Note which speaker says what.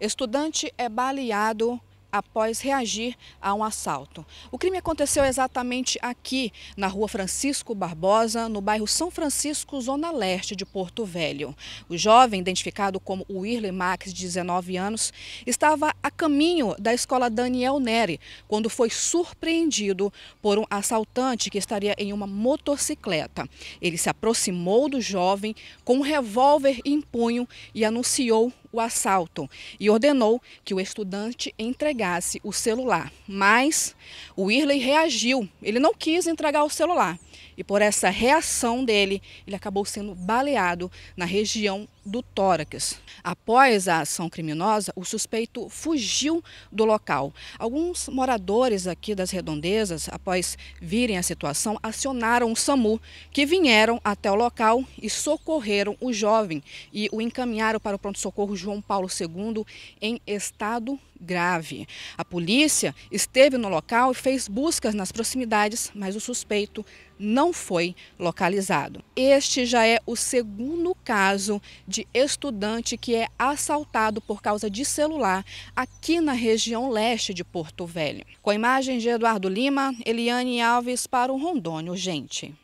Speaker 1: Estudante é baleado após reagir a um assalto. O crime aconteceu exatamente aqui, na rua Francisco Barbosa, no bairro São Francisco, zona leste de Porto Velho. O jovem, identificado como Willy Max, de 19 anos, estava a caminho da escola Daniel Neri, quando foi surpreendido por um assaltante que estaria em uma motocicleta. Ele se aproximou do jovem com um revólver em punho e anunciou o assalto e ordenou que o estudante entregasse entregasse o celular, mas o Irley reagiu, ele não quis entregar o celular. E por essa reação dele, ele acabou sendo baleado na região do tórax. Após a ação criminosa, o suspeito fugiu do local. Alguns moradores aqui das redondezas, após virem a situação, acionaram o SAMU, que vieram até o local e socorreram o jovem e o encaminharam para o pronto-socorro João Paulo II em estado grave. A polícia esteve no local e fez buscas nas proximidades, mas o suspeito não foi localizado. Este já é o segundo no caso de estudante que é assaltado por causa de celular aqui na região leste de Porto Velho. Com imagens de Eduardo Lima, Eliane Alves para o Rondônio Gente.